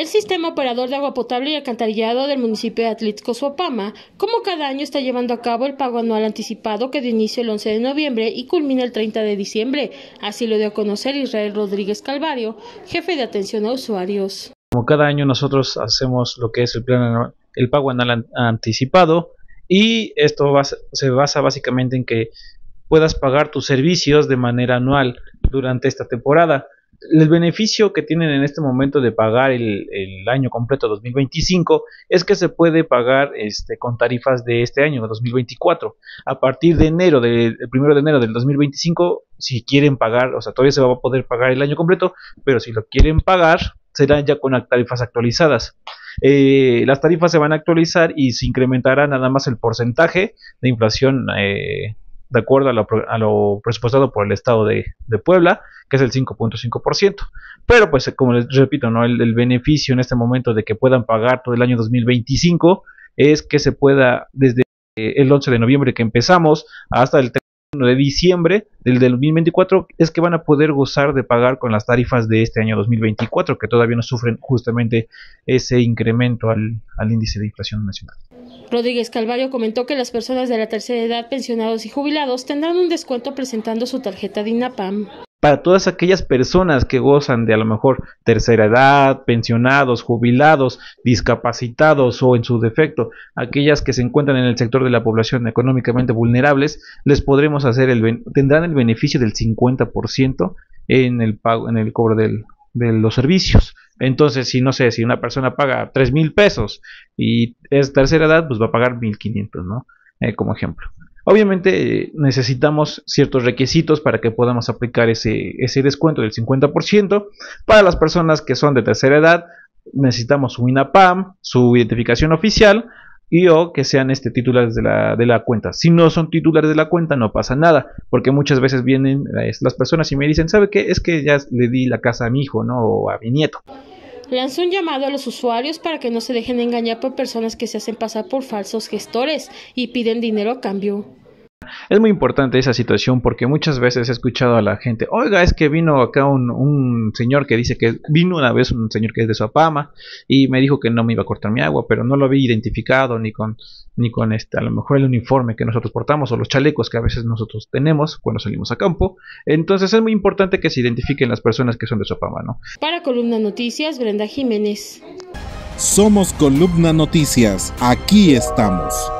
El sistema operador de agua potable y alcantarillado del municipio de Atlixco, Suapama, como cada año está llevando a cabo el pago anual anticipado que de inicio el 11 de noviembre y culmina el 30 de diciembre. Así lo dio a conocer Israel Rodríguez Calvario, jefe de atención a usuarios. Como cada año nosotros hacemos lo que es el, plan, el pago anual anticipado y esto se basa básicamente en que puedas pagar tus servicios de manera anual durante esta temporada el beneficio que tienen en este momento de pagar el, año completo 2025 es que se puede pagar este, con tarifas de este año, 2024. A partir de enero, del primero de enero del 2025, si quieren pagar, o sea, todavía se va a poder pagar el año completo, pero si lo quieren pagar, serán ya con tarifas actualizadas. Eh, las tarifas se van a actualizar y se incrementará nada más el porcentaje de inflación. Eh, de acuerdo a lo, presupuestado por el Estado de, Puebla, que es el 5.5%. Pero pues como les repito, ¿no? El, beneficio en este momento de que puedan pagar todo el año 2025 es que se pueda desde el 11 de noviembre que empezamos hasta el 31 de diciembre del, del 2024 es que van a poder gozar de pagar con las tarifas de este año 2024 que todavía no sufren justamente ese incremento al índice de inflación nacional. Rodríguez Calvario comentó que las personas de la tercera edad, pensionados y jubilados tendrán un descuento presentando su tarjeta DINAPAM. Para todas aquellas personas que gozan de a lo mejor tercera edad, pensionados, jubilados, discapacitados o en su defecto, aquellas que se encuentran en el sector de la población económicamente vulnerables, les podremos hacer el tendrán el beneficio del 50% en el pago en el cobro del de los servicios. Entonces, si no sé, si una persona paga tres mil pesos y es tercera edad, pues va a pagar quinientos, ¿no? Eh, como ejemplo. Obviamente necesitamos ciertos requisitos para que podamos aplicar ese, ese descuento del 50%. Para las personas que son de tercera edad, necesitamos su INAPAM, su identificación oficial y o que sean este, titulares de la, cuenta. Si no son titulares de la cuenta, no pasa nada, porque muchas veces vienen las personas y me dicen, ¿sabe qué? Es que ya le di la casa a mi hijo, ¿no? O a mi nieto. Lanzó un llamado a los usuarios para que no se dejen engañar por personas que se hacen pasar por falsos gestores y piden dinero a cambio. Es muy importante esa situación porque muchas veces he escuchado a la gente, oiga, es que vino acá un, señor que dice que vino una vez un señor que es de Sopama y me dijo que no me iba a cortar mi agua, pero no lo había identificado ni con, ni con este, a lo mejor el uniforme que nosotros portamos o los chalecos que a veces nosotros tenemos cuando salimos a campo. Entonces es muy importante que se identifiquen las personas que son de Sopama, ¿no? Para Columna Noticias, Brenda Jiménez. Somos Columna Noticias, aquí estamos.